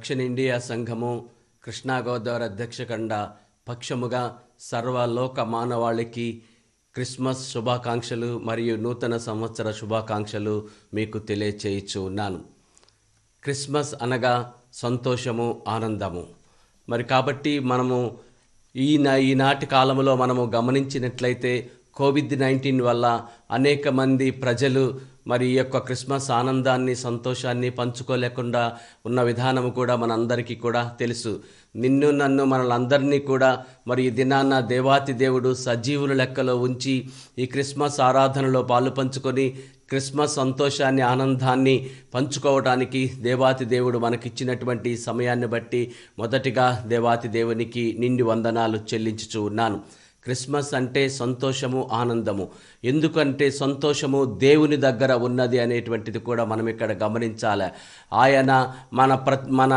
దక్షిణ ఇండియా సంఘము కృష్ణాగోదావరి అధ్యక్షకండ పక్షముగా సర్వలోక మానవాళికి క్రిస్మస్ శుభాకాంక్షలు మరియు నూతన సంవత్సర శుభాకాంక్షలు మీకు తెలియచేయచ్చు ఉన్నాను క్రిస్మస్ అనగా సంతోషము ఆనందము మరి కాబట్టి మనము ఈ ఈనాటి కాలంలో మనము గమనించినట్లయితే కోవిడ్ నైన్టీన్ వల్ల అనేక మంది ప్రజలు మరి ఈ యొక్క క్రిస్మస్ ఆనందాన్ని సంతోషాన్ని పంచుకోలేకుండా ఉన్న విధానం కూడా మనందరికీ కూడా తెలుసు నిన్ను నన్ను మనలందరినీ కూడా మరి ఈ దినాన్న దేవాతి దేవుడు సజీవుల లెక్కలో ఉంచి ఈ క్రిస్మస్ ఆరాధనలో పాలు పంచుకొని క్రిస్మస్ సంతోషాన్ని ఆనందాన్ని పంచుకోవడానికి దేవాతి దేవుడు మనకిచ్చినటువంటి సమయాన్ని బట్టి మొదటిగా దేవాతి దేవునికి నిండి వందనాలు చెల్లించుచూ ఉన్నాను క్రిస్మస్ అంటే సంతోషము ఆనందము ఎందుకంటే సంతోషము దేవుని దగ్గర ఉన్నది అనేటువంటిది కూడా మనం ఇక్కడ గమనించాలి ఆయన మన ప్ర మన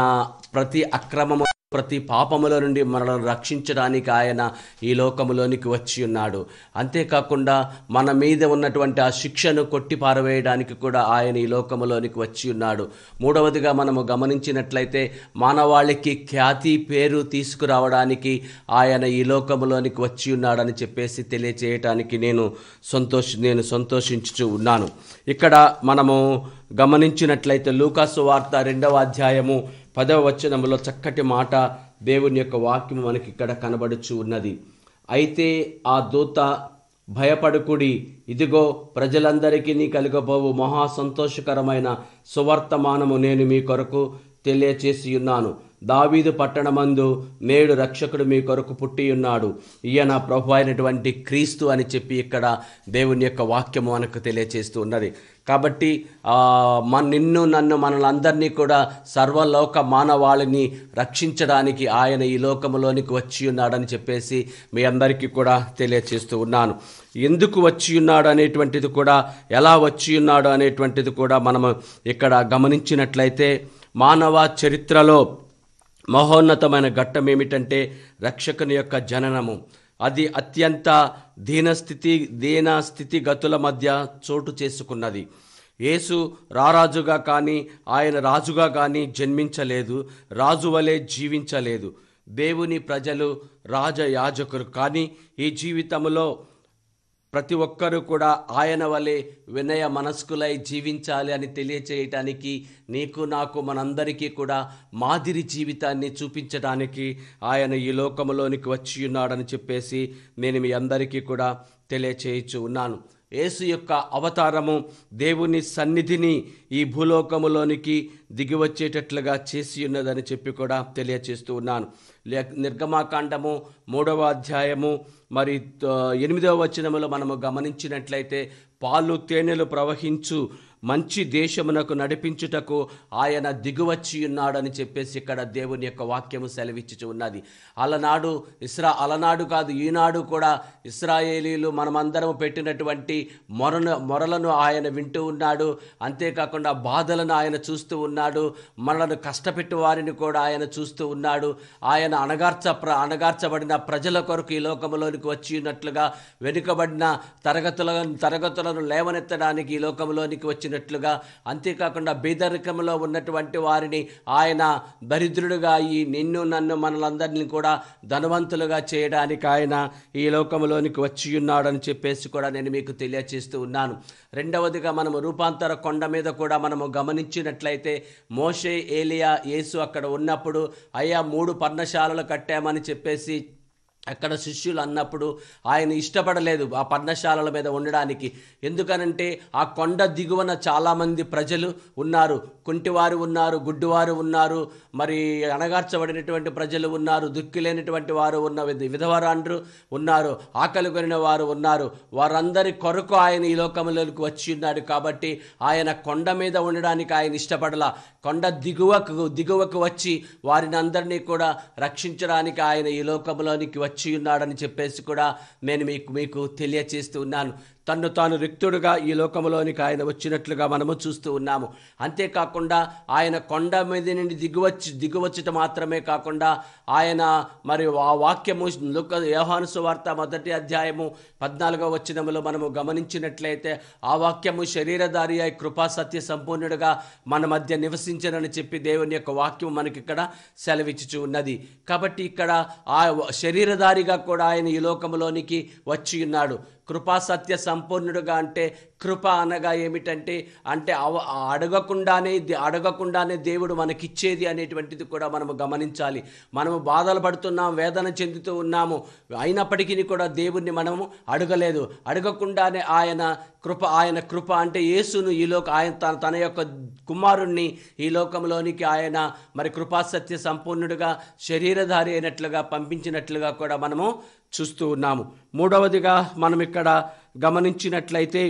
ప్రతి అక్రమము ప్రతి పాపముల నుండి మనల్ని రక్షించడానికి ఆయన ఈ లోకములోనికి వచ్చి ఉన్నాడు అంతేకాకుండా మన మీద ఉన్నటువంటి ఆ శిక్షను కొట్టి పారవేయడానికి కూడా ఆయన ఈ లోకములోనికి వచ్చి ఉన్నాడు మూడవదిగా మనము గమనించినట్లయితే మానవాళికి ఖ్యాతి పేరు తీసుకురావడానికి ఆయన ఈ లోకములోనికి వచ్చి ఉన్నాడని చెప్పేసి తెలియచేయటానికి నేను సంతోష నేను సంతోషించు ఉన్నాను ఇక్కడ మనము గమనించినట్లయితే లూకాసు వార్త రెండవ అధ్యాయము పదవ వచనంలో చక్కటి మాట దేవుని యొక్క వాక్యం మనకి ఇక్కడ కనబడుచు ఉన్నది అయితే ఆ దూత భయపడుకుడి ఇదిగో ప్రజలందరికీ నీ కలుగబోవు మహా సంతోషకరమైన సువర్తమానము నేను మీ కొరకు తెలియచేసి ఉన్నాను దావీదు పట్టణమందు నేడు రక్షకుడు మీ కొరకు పుట్టి ఉన్నాడు ఈయన ప్రభు అయినటువంటి క్రీస్తు అని చెప్పి ఇక్కడ దేవుని యొక్క వాక్యము మనకు తెలియచేస్తూ ఉన్నది కాబట్టి మన నిన్ను నన్ను మనలందరినీ కూడా సర్వలోక మానవాళిని రక్షించడానికి ఆయన ఈ లోకంలోనికి వచ్చి ఉన్నాడని చెప్పేసి మీ అందరికీ కూడా తెలియచేస్తూ ఉన్నాను ఎందుకు వచ్చి ఉన్నాడు అనేటువంటిది కూడా ఎలా వచ్చి ఉన్నాడు అనేటువంటిది కూడా మనము ఇక్కడ గమనించినట్లయితే మానవ చరిత్రలో మహోన్నతమైన ఘట్టం ఏమిటంటే రక్షకుని యొక్క జననము అది అత్యంత దీనస్థితి దీన స్థితిగతుల మధ్య చోటు చేసుకున్నది యేసు రారాజుగా కానీ ఆయన రాజుగా కానీ జన్మించలేదు రాజు వలె జీవించలేదు దేవుని ప్రజలు రాజయాజకులు కానీ ఈ జీవితంలో ప్రతి ఒక్కరూ కూడా ఆయన వలె వినయ మనస్కులై జీవించాలి అని తెలియచేయటానికి నీకు నాకు మనందరికీ కూడా మాదిరి జీవితాన్ని చూపించడానికి ఆయన ఈ లోకంలోనికి వచ్చి ఉన్నాడని చెప్పేసి నేను మీ అందరికీ కూడా తెలియచేయచ్చు ఉన్నాను యేసు యొక్క అవతారము దేవుని సన్నిధిని ఈ భూలోకములోనికి దిగివచ్చేటట్లుగా చేసి ఉన్నదని చెప్పి కూడా తెలియచేస్తూ ఉన్నాను నిర్గమాకాండము మూడవ అధ్యాయము మరి ఎనిమిదవ వచనములో మనము గమనించినట్లయితే పాలు తేనెలు ప్రవహించు మంచి దేశమునకు నడిపించుటకు ఆయన దిగువచ్చి ఉన్నాడని చెప్పేసి ఇక్కడ దేవుని యొక్క వాక్యము సెలవిచ్చుచు ఉన్నది అలనాడు ఇస్రా అలనాడు కాదు ఈనాడు కూడా ఇస్రాయేలీలు మనమందరం పెట్టినటువంటి మొరను మొరలను ఆయన వింటూ ఉన్నాడు అంతేకాకుండా బాధలను ఆయన చూస్తూ ఉన్నాడు మనలను కష్టపెట్టు వారిని కూడా ఆయన చూస్తూ ఉన్నాడు ఆయన అణగార్చ ప్ర అణగార్చబడిన ప్రజల కొరకు ఈ లోకంలోనికి వచ్చినట్లుగా వెనుకబడిన తరగతుల తరగతులను లేవనెత్తడానికి ఈ లోకంలోనికి వచ్చిన చేసినట్లుగా అంతేకాకుండా బేదరికంలో ఉన్నటువంటి వారిని ఆయన దరిద్రుడుగా అయ్యి నిన్ను నన్ను మనలందరినీ కూడా ధనవంతులుగా చేయడానికి ఆయన ఈ లోకంలోనికి వచ్చి ఉన్నాడని చెప్పేసి కూడా నేను మీకు తెలియచేస్తూ ఉన్నాను రెండవదిగా మనము రూపాంతర కొండ మీద కూడా మనము గమనించినట్లయితే మోషే ఏలియా యేసు అక్కడ ఉన్నప్పుడు అయ్యా మూడు పర్ణశాలలు కట్టామని చెప్పేసి అక్కడ శిష్యులు అన్నప్పుడు ఆయన ఇష్టపడలేదు ఆ పర్ణశాలల మీద ఉండడానికి ఎందుకనంటే ఆ కొండ దిగువన చాలామంది ప్రజలు ఉన్నారు కుంటివారు ఉన్నారు గుడ్డివారు ఉన్నారు మరి అణగార్చబడినటువంటి ప్రజలు ఉన్నారు దుక్కి లేనటువంటి వారు ఉన్న విధవరాండ్రు ఉన్నారు ఆకలి కొనిన వారు ఉన్నారు వారందరి కొరకు ఆయన ఈ లోకంలోకి వచ్చి ఉన్నాడు కాబట్టి ఆయన కొండ మీద ఉండడానికి ఆయన ఇష్టపడలా కొండ దిగువకు దిగువకు వచ్చి వారిని అందరినీ కూడా రక్షించడానికి ఆయన ఈ లోకంలోనికి వచ్చి వచ్చి ఉన్నాడని చెప్పేసి కూడా నేను మీకు మీకు తెలియచేస్తూ ఉన్నాను తన్ను తాను రిక్తుడుగా ఈ లోకంలోనికి ఆయన వచ్చినట్లుగా మనము చూస్తూ ఉన్నాము అంతేకాకుండా ఆయన కొండ మీద నుండి దిగువచ్చి దిగువచ్చట మాత్రమే కాకుండా ఆయన మరి ఆ వాక్యము లుక యోహానుసు వార్త మొదటి అధ్యాయము పద్నాలుగో వచ్చినములో మనము గమనించినట్లయితే ఆ వాక్యము శరీరధారి అయి కృపా సత్య సంపూర్ణుడుగా మన మధ్య నివసించనని చెప్పి దేవుని యొక్క వాక్యం మనకి ఇక్కడ సెలవిచ్చుచు ఉన్నది కాబట్టి ఇక్కడ ఆ శరీరధారిగా కూడా ఆయన ఈ లోకంలోనికి వచ్చి ఉన్నాడు కృపా సత్య సంపూర్ణుడుగా అంటే కృప అనగా ఏమిటంటే అంటే అవ అడగకుండానే అడగకుండానే దేవుడు మనకిచ్చేది అనేటువంటిది కూడా మనము గమనించాలి మనము బాధలు పడుతున్నాం వేదన చెందుతూ ఉన్నాము అయినప్పటికీ కూడా దేవుణ్ణి మనము అడగలేదు అడగకుండానే ఆయన కృప ఆయన కృప అంటే యేసును ఈ లోక ఆయన తన తన యొక్క కుమారుణ్ణి ఈ లోకంలోనికి ఆయన మరి కృపాసత్య సంపూర్ణుడుగా శరీరధారి అయినట్లుగా పంపించినట్లుగా కూడా మనము చూస్తూ ఉన్నాము మూడవదిగా మనం ఇక్కడ గమనించినట్లయితే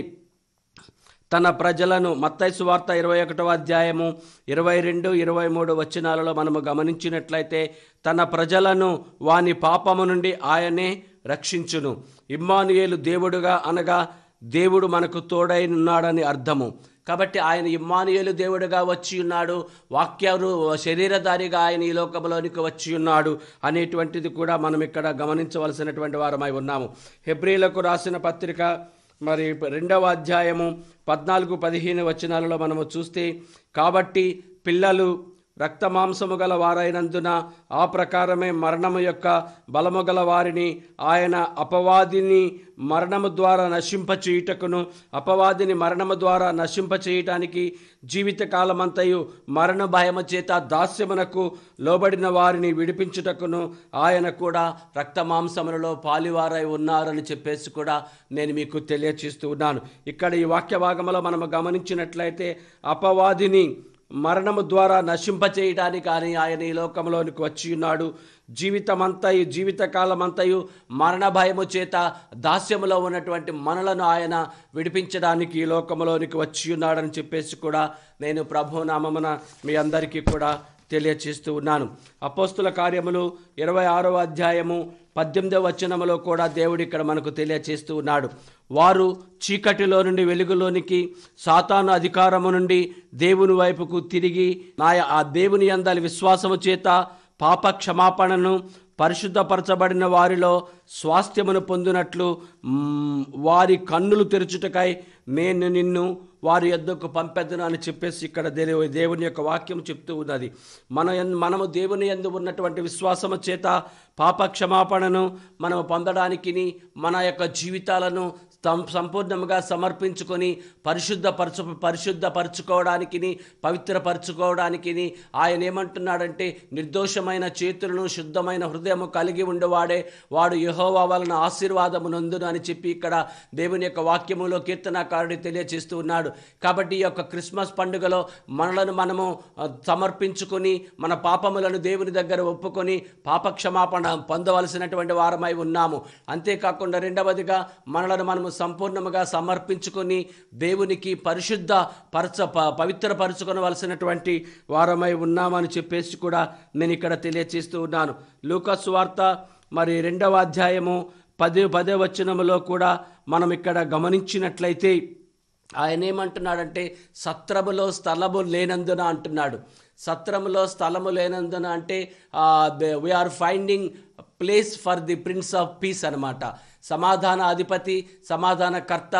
తన ప్రజలను మత్తైసు వార్త ఇరవై ఒకటవ అధ్యాయము ఇరవై రెండు ఇరవై మూడు వచనాలలో మనము గమనించినట్లయితే తన ప్రజలను వాని పాపము నుండి ఆయనే రక్షించును ఇమ్మానుయేలు దేవుడుగా అనగా దేవుడు మనకు తోడై ఉన్నాడని అర్థము కాబట్టి ఆయన ఇమ్మానుయలు దేవుడుగా వచ్చి ఉన్నాడు వాక్య శరీరధారిగా ఆయన ఈ లోకంలోనికి వచ్చి ఉన్నాడు అనేటువంటిది కూడా మనం ఇక్కడ గమనించవలసినటువంటి వారమై ఉన్నాము హెబ్రిలకు రాసిన పత్రిక మరి రెండవ అధ్యాయము పద్నాలుగు పదిహేను వచనాలలో మనము చూస్తే కాబట్టి పిల్లలు రక్తమాంసము గల వారైనందున ఆ ప్రకారమే మరణము యొక్క బలము గల వారిని ఆయన అపవాదిని మరణము ద్వారా నశింపచేయుటకును అపవాదిని మరణము ద్వారా నశింపచేయటానికి జీవితకాలమంతయు మరణ భయము చేత దాస్యమునకు లోబడిన వారిని విడిపించుటకును ఆయన కూడా రక్తమాంసములలో పాలివారై ఉన్నారని చెప్పేసి కూడా నేను మీకు తెలియచేస్తూ ఉన్నాను ఇక్కడ ఈ వాక్య భాగంలో మనము గమనించినట్లయితే అపవాదిని మరణము ద్వారా నశింపచేయటానికి అని ఆయన ఈ లోకంలోనికి వచ్చి ఉన్నాడు జీవితమంతయు జీవితకాలమంతయు మరణ భయము చేత దాస్యములో ఉన్నటువంటి మనలను ఆయన విడిపించడానికి ఈ లోకంలోనికి వచ్చి ఉన్నాడని చెప్పేసి కూడా నేను ప్రభునామమున మీ అందరికీ కూడా తెలియచేస్తూ ఉన్నాను అపోస్తుల కార్యములు ఇరవై ఆరవ అధ్యాయము పద్దెనిమిదవ వచనములో కూడా దేవుడు ఇక్కడ మనకు తెలియచేస్తూ ఉన్నాడు వారు చీకటిలో నుండి వెలుగులోనికి సాతాను అధికారము నుండి దేవుని వైపుకు తిరిగి నా ఆ దేవుని అందాలి విశ్వాసము చేత పాప క్షమాపణను పరిశుద్ధపరచబడిన వారిలో స్వాస్థ్యమును పొందినట్లు వారి కన్నులు తెరుచుటకై నేను నిన్ను వారి ఎద్దుకు పంపెద్దను అని చెప్పేసి ఇక్కడ దేని దేవుని యొక్క వాక్యం చెప్తూ ఉన్నది మన మనము దేవుని ఎందు ఉన్నటువంటి విశ్వాసము చేత పాప క్షమాపణను మనము పొందడానికి మన యొక్క జీవితాలను సంపూర్ణముగా సమర్పించుకొని పరిశుద్ధపరచు పరిశుద్ధపరచుకోవడానికి పవిత్రపరచుకోవడానికి ఆయన ఏమంటున్నాడంటే నిర్దోషమైన చేతులను శుద్ధమైన హృదయము కలిగి ఉండేవాడే వాడు యహోవా వలన ఆశీర్వాదము నొందును అని చెప్పి ఇక్కడ దేవుని యొక్క వాక్యములో కీర్తనాకారుడు తెలియజేస్తూ ఉన్నాడు కాబట్టి ఈ యొక్క క్రిస్మస్ పండుగలో మనలను మనము సమర్పించుకొని మన పాపములను దేవుని దగ్గర ఒప్పుకొని పాపక్షమాపణ పొందవలసినటువంటి వారమై ఉన్నాము అంతేకాకుండా రెండవదిగా మనలను మనము సంపూర్ణముగా సమర్పించుకొని దేవునికి పరిశుద్ధ పరచ పవిత్రపరచుకొనవలసినటువంటి వారమై ఉన్నామని చెప్పేసి కూడా నేను ఇక్కడ తెలియచేస్తూ ఉన్నాను లూకస్ వార్త మరి రెండవ అధ్యాయము పదే పదే వచనములో కూడా మనం ఇక్కడ గమనించినట్లయితే ఆయన ఏమంటున్నాడంటే సత్రములో స్థలము లేనందున అంటున్నాడు సత్రములో స్థలము లేనందున అంటే we're finding place for the prince of peace అనమాట సమాధాన అధిపతి సమాధానకర్త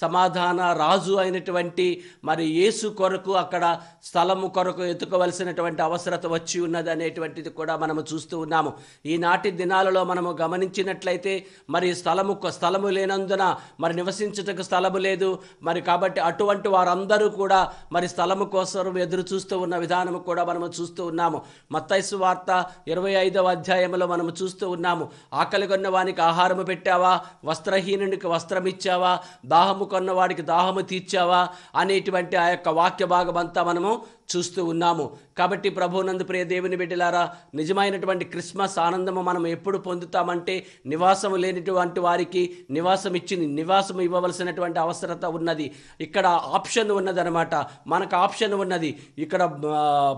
సమాధాన రాజు అయినటువంటి మరి యేసు కొరకు అక్కడ స్థలము కొరకు ఎత్తుకోవలసినటువంటి అవసరత వచ్చి ఉన్నది అనేటువంటిది కూడా మనము చూస్తూ ఉన్నాము ఈనాటి దినాలలో మనము గమనించినట్లయితే మరి స్థలము స్థలము లేనందున మరి నివసించుటకు స్థలము లేదు మరి కాబట్టి అటువంటి వారందరూ కూడా మరి స్థలము కోసం ఎదురు చూస్తూ ఉన్న విధానము కూడా మనము చూస్తూ ఉన్నాము మత్తైసు వార్త ఇరవై ఐదవ అధ్యాయంలో మనము చూస్తూ ఉన్నాము ఆకలి కొన్న వానికి ఆహారము పెట్టావా వస్త్రహీనునికి వస్త్రం ఇచ్చావా దాహం పాము కొన్నవాడికి దాహము తీర్చావా అనేటువంటి ఆ యొక్క వాక్య భాగమంతా మనము చూస్తూ ఉన్నాము కాబట్టి ప్రభునందు ప్రియ దేవుని బిడ్డలారా నిజమైనటువంటి క్రిస్మస్ ఆనందము మనం ఎప్పుడు పొందుతామంటే నివాసం లేనిటువంటి వారికి నివాసం ఇచ్చింది నివాసం ఇవ్వవలసినటువంటి అవసరత ఉన్నది ఇక్కడ ఆప్షన్ ఉన్నదనమాట మనకు ఆప్షన్ ఉన్నది ఇక్కడ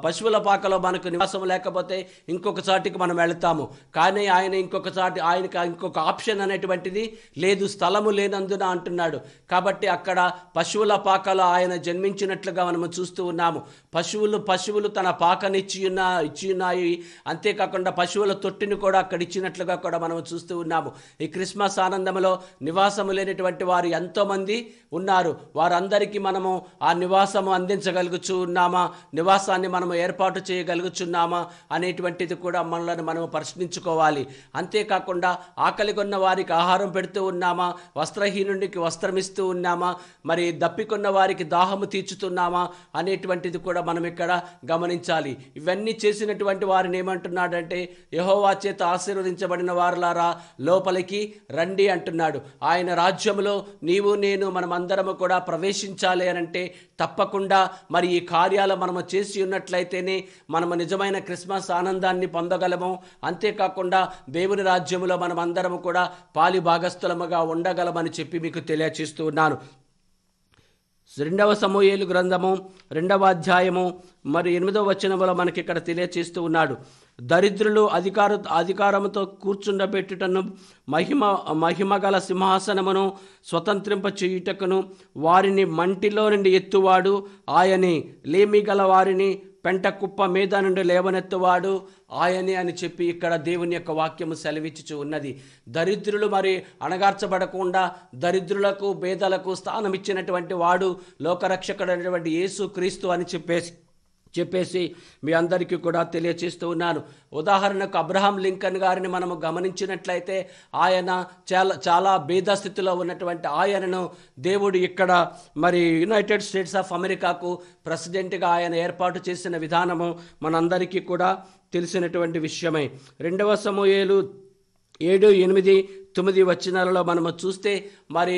పశువుల పాకలో మనకు నివాసం లేకపోతే ఇంకొక చాటికి మనం వెళతాము కానీ ఆయన ఇంకొక చాటి ఆయనకు ఇంకొక ఆప్షన్ అనేటువంటిది లేదు స్థలము లేనందున అంటున్నాడు కాబట్టి అక్కడ పశువుల పాకలో ఆయన జన్మించినట్లుగా మనము చూస్తూ ఉన్నాము పశువులు పశువులు తన పాకనిచ్చి ఉన్న ఇచ్చి ఉన్నాయి అంతేకాకుండా పశువుల తొట్టిని కూడా అక్కడ ఇచ్చినట్లుగా కూడా మనం చూస్తూ ఉన్నాము ఈ క్రిస్మస్ ఆనందంలో నివాసము లేనటువంటి వారు ఎంతోమంది ఉన్నారు వారందరికీ మనము ఆ నివాసము అందించగలుగుచు ఉన్నామా నివాసాన్ని మనము ఏర్పాటు చేయగలుగుచున్నామా అనేటువంటిది కూడా మనలను మనం ప్రశ్నించుకోవాలి అంతేకాకుండా ఆకలి కొన్న వారికి ఆహారం పెడుతూ ఉన్నామా వస్త్రహీనుడికి వస్త్రమిస్తూ ఉన్నామా మరి దప్పికొన్న వారికి దాహము తీర్చుతున్నామా అనేటువంటిది కూడా మనం ఇక్కడ గమనించాలి ఇవన్నీ చేసినటువంటి వారిని ఏమంటున్నాడంటే యహోవా చేత ఆశీర్వదించబడిన వారులారా లోపలికి రండి అంటున్నాడు ఆయన రాజ్యంలో నీవు నేను మనమందరము కూడా ప్రవేశించాలి అనంటే తప్పకుండా మరి ఈ కార్యాలు మనము చేసి ఉన్నట్లయితేనే మనము నిజమైన క్రిస్మస్ ఆనందాన్ని పొందగలము అంతేకాకుండా దేవుని రాజ్యంలో మనం కూడా పాలి భాగస్థులముగా ఉండగలమని చెప్పి మీకు తెలియచేస్తూ ఉన్నాను రెండవ సమూహేలు గ్రంథము రెండవ అధ్యాయము మరి ఎనిమిదవ వచనంలో మనకి ఇక్కడ తెలియచేస్తూ ఉన్నాడు దరిద్రులు అధికార అధికారముతో కూర్చుండబెట్టుటను మహిమ మహిమగల సింహాసనమును స్వతంత్రింప చేయుటకును వారిని మంటిలో నుండి ఎత్తువాడు ఆయని గల వారిని పెంట కుప్ప మీద నుండి లేవనెత్తువాడు ఆయనే అని చెప్పి ఇక్కడ దేవుని యొక్క వాక్యము సెలవిచ్చుచు ఉన్నది దరిద్రులు మరి అణగార్చబడకుండా దరిద్రులకు భేదాలకు స్థానం ఇచ్చినటువంటి వాడు లోకరక్షకుడైనటువంటి యేసు క్రీస్తు అని చెప్పేసి చెప్పేసి మీ అందరికీ కూడా తెలియచేస్తూ ఉన్నాను ఉదాహరణకు అబ్రహాం లింకన్ గారిని మనము గమనించినట్లయితే ఆయన చాలా చాలా బీద ఉన్నటువంటి ఆయనను దేవుడు ఇక్కడ మరి యునైటెడ్ స్టేట్స్ ఆఫ్ అమెరికాకు ప్రెసిడెంట్గా ఆయన ఏర్పాటు చేసిన విధానము మనందరికీ కూడా తెలిసినటువంటి విషయమే రెండవ సమూహేలు ఏడు ఎనిమిది తొమ్మిది వచనాలలో మనము చూస్తే మరి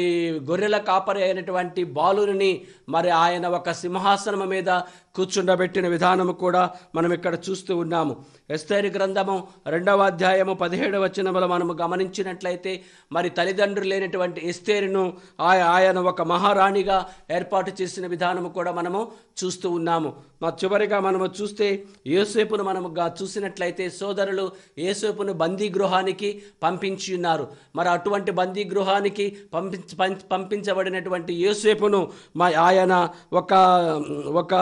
గొర్రెల కాపరి అయినటువంటి బాలుని మరి ఆయన ఒక సింహాసనం మీద కూర్చుండబెట్టిన విధానము కూడా మనం ఇక్కడ చూస్తూ ఉన్నాము ఎస్తేరి గ్రంథము రెండవ అధ్యాయము పదిహేడు వచనములు మనము గమనించినట్లయితే మరి తల్లిదండ్రులు లేనటువంటి ఎస్తేరిను ఆయన ఒక మహారాణిగా ఏర్పాటు చేసిన విధానము కూడా మనము చూస్తూ ఉన్నాము మా చివరిగా మనము చూస్తే యేసేపును మనము చూసినట్లయితే సోదరులు యేసేపును బందీ గృహానికి పంపించి ఉన్నారు మరి అటువంటి బందీ గృహానికి పంపించ పంపించబడినటువంటి యేసేపును మా ఆయన ఒక ఒక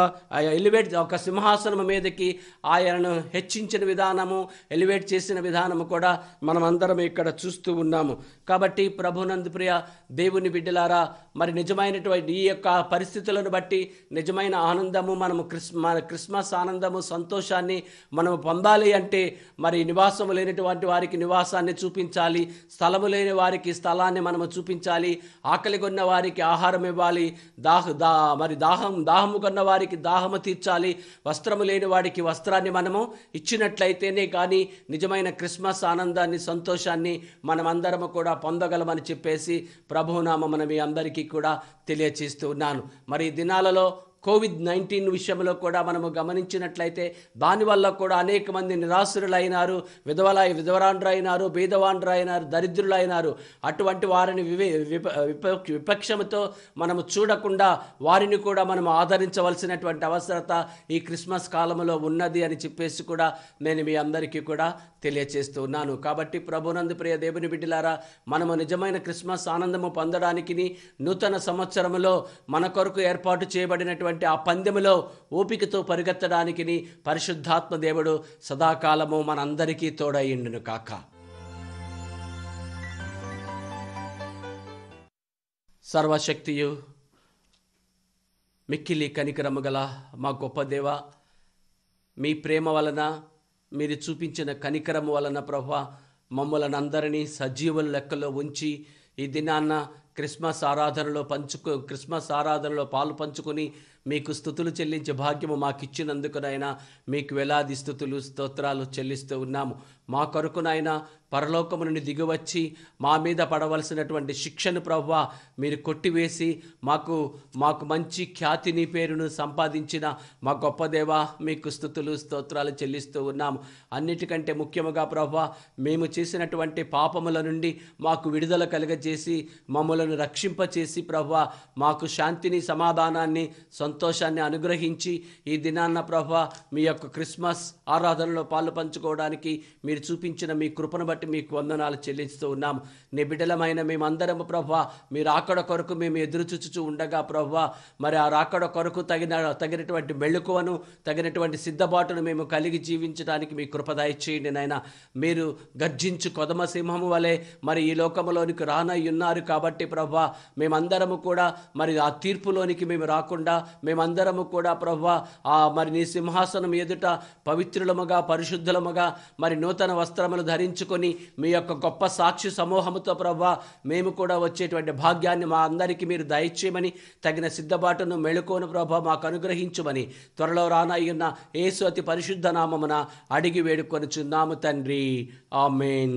ఎలివేట్ ఒక సింహాసనం మీదకి ఆయనను హెచ్చించి నడిపించిన విధానము ఎలివేట్ చేసిన విధానము కూడా మనమందరం ఇక్కడ చూస్తూ ఉన్నాము కాబట్టి ప్రభునందు ప్రియ దేవుని బిడ్డలారా మరి నిజమైనటువంటి ఈ యొక్క పరిస్థితులను బట్టి నిజమైన ఆనందము మనము క్రిస్ మన క్రిస్మస్ ఆనందము సంతోషాన్ని మనము పొందాలి అంటే మరి నివాసము లేనటువంటి వారికి నివాసాన్ని చూపించాలి స్థలము లేని వారికి స్థలాన్ని మనము చూపించాలి ఆకలి కొన్న వారికి ఆహారం ఇవ్వాలి దాహ దా మరి దాహం దాహము కొన్న వారికి దాహము తీర్చాలి వస్త్రము లేని వాడికి వస్త్రాన్ని మనము ఇచ్చిన వచ్చినట్లయితేనే కానీ నిజమైన క్రిస్మస్ ఆనందాన్ని సంతోషాన్ని మనమందరము కూడా పొందగలమని చెప్పేసి ప్రభునామ మీ అందరికీ కూడా తెలియచేస్తూ ఉన్నాను మరి దినాలలో కోవిడ్ నైన్టీన్ విషయంలో కూడా మనము గమనించినట్లయితే దానివల్ల కూడా అనేక మంది నిరాశ్రులైనారు విధవలై విధవరాండ్రైనారు బీదవాండ్రైనారు దరిద్రులైనారు అటువంటి వారిని వివే విపక్షంతో మనము చూడకుండా వారిని కూడా మనం ఆదరించవలసినటువంటి అవసరత ఈ క్రిస్మస్ కాలంలో ఉన్నది అని చెప్పేసి కూడా నేను మీ అందరికీ కూడా తెలియచేస్తూ ఉన్నాను కాబట్టి ప్రభునందు ప్రియ దేవుని బిడ్డలారా మనము నిజమైన క్రిస్మస్ ఆనందము పొందడానికి నూతన సంవత్సరంలో మన కొరకు ఏర్పాటు చేయబడినటువంటి ఉన్నటువంటి ఆ పందెములో ఓపికతో పరిగెత్తడానికి పరిశుద్ధాత్మ దేవుడు సదాకాలము మనందరికీ తోడయ్యిండును కాక సర్వశక్తియు మిక్కిలి కనికరము గల మా గొప్ప దేవ మీ ప్రేమ వలన మీరు చూపించిన కనికరము వలన ప్రభా మమ్మలనందరినీ సజీవుల లెక్కలో ఉంచి ఈ దినాన్న క్రిస్మస్ ఆరాధనలో పంచుకు క్రిస్మస్ ఆరాధనలో పాలు పంచుకొని మీకు స్థుతులు చెల్లించే భాగ్యము మాకు ఇచ్చినందుకునైనా మీకు వేలాది స్థుతులు స్తోత్రాలు చెల్లిస్తూ ఉన్నాము మా కొరకునైనా పరలోకము నుండి దిగువచ్చి మా మీద పడవలసినటువంటి శిక్షను ప్రవ్వ మీరు కొట్టివేసి మాకు మాకు మంచి ఖ్యాతిని పేరును సంపాదించిన మా గొప్ప దేవ మీకు స్థుతులు స్తోత్రాలు చెల్లిస్తూ ఉన్నాము అన్నిటికంటే ముఖ్యముగా ప్రవ్వ మేము చేసినటువంటి పాపముల నుండి మాకు విడుదల కలుగజేసి మమ్మల్ని మనలను రక్షింపచేసి ప్రభు మాకు శాంతిని సమాధానాన్ని సంతోషాన్ని అనుగ్రహించి ఈ దినాన్న ప్రభు మీ యొక్క క్రిస్మస్ ఆరాధనలో పాలు పంచుకోవడానికి మీరు చూపించిన మీ కృపను బట్టి మీకు వందనాలు చెల్లిస్తూ ఉన్నాము నీ బిడ్డలమైన మేమందరము ప్రభు మీరు ఆకడ కొరకు మేము ఎదురు ఉండగా ప్రభు మరి ఆ రాకడ కొరకు తగిన తగినటువంటి మెళుకువను తగినటువంటి సిద్ధబాటును మేము కలిగి జీవించడానికి మీ కృప దయచేయండి నాయన మీరు గర్జించు కొదమ సింహము వలె మరి ఈ లోకంలోనికి రానయ్యున్నారు కాబట్టి ప్రభా మేమందరము కూడా మరి ఆ తీర్పులోనికి మేము రాకుండా మేమందరము కూడా ప్రభ ఆ మరి నీ సింహాసనం ఎదుట పవిత్రులముగా పరిశుద్ధులముగా మరి నూతన వస్త్రములు ధరించుకొని మీ యొక్క గొప్ప సాక్షి సమూహముతో ప్రభ మేము కూడా వచ్చేటువంటి భాగ్యాన్ని మా అందరికీ మీరు దయచేయమని తగిన సిద్ధబాటును మెళుకోను ప్రభ మాకు అనుగ్రహించమని త్వరలో రానయ్యున్న ఏసు అతి పరిశుద్ధ నామమున అడిగి చున్నాము తండ్రి ఆమెన్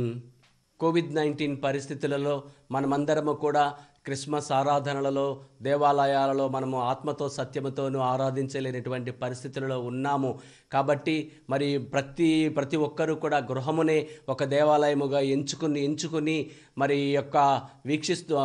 కోవిడ్ నైన్టీన్ పరిస్థితులలో మనమందరము కూడా క్రిస్మస్ ఆరాధనలలో దేవాలయాలలో మనము ఆత్మతో సత్యముతోనూ ఆరాధించలేనటువంటి పరిస్థితులలో ఉన్నాము కాబట్టి మరి ప్రతి ప్రతి ఒక్కరూ కూడా గృహమునే ఒక దేవాలయముగా ఎంచుకుని ఎంచుకుని మరి యొక్క వీక్షిస్తూ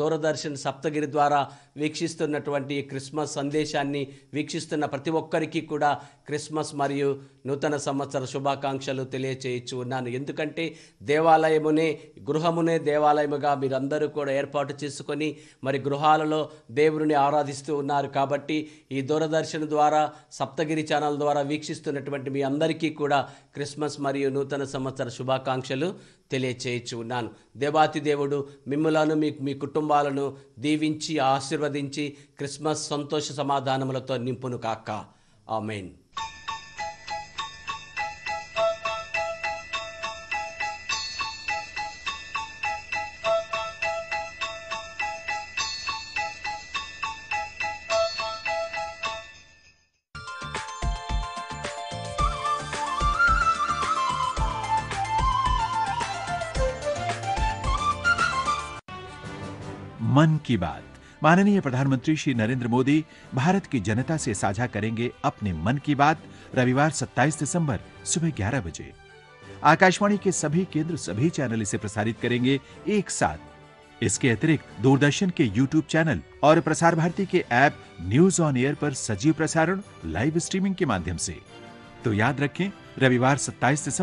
దూరదర్శన్ సప్తగిరి ద్వారా వీక్షిస్తున్నటువంటి క్రిస్మస్ సందేశాన్ని వీక్షిస్తున్న ప్రతి ఒక్కరికి కూడా క్రిస్మస్ మరియు నూతన సంవత్సర శుభాకాంక్షలు తెలియచేయచ్చు ఉన్నాను ఎందుకంటే దేవాలయమునే గృహమునే దేవాలయముగా మీరందరూ కూడా ఏర్పాటు చేసుకొని మరి గృహాలలో దేవుని ఆరాధిస్తూ ఉన్నారు కాబట్టి ఈ దూరదర్శన్ ద్వారా సప్తగిరి ఛానల్ ద్వారా వీక్షిస్తున్నటువంటి మీ అందరికీ కూడా క్రిస్మస్ మరియు నూతన సంవత్సర శుభాకాంక్షలు తెలియచేయచ్చు ఉన్నాను దేవాతి దేవుడు మిమ్మలను మీ మీ కుటుంబాలను దీవించి ఆశీర్వ ఆశీర్వదించి క్రిస్మస్ సంతోష సమాధానములతో నింపును కాక ఆ मन की बात माननीय प्रधानमंत्री श्री नरेंद्र मोदी भारत की जनता से साझा करेंगे अपने मन की बात रविवार 27 दिसंबर सुबह 11 बजे आकाशवाणी के सभी केंद्र सभी चैनल इसे प्रसारित करेंगे एक साथ इसके अतिरिक्त दूरदर्शन के यूट्यूब चैनल और प्रसार भारती के ऐप न्यूज ऑन एयर पर सजीव प्रसारण लाइव स्ट्रीमिंग के माध्यम से तो याद रखें रविवार 27 दिसंबर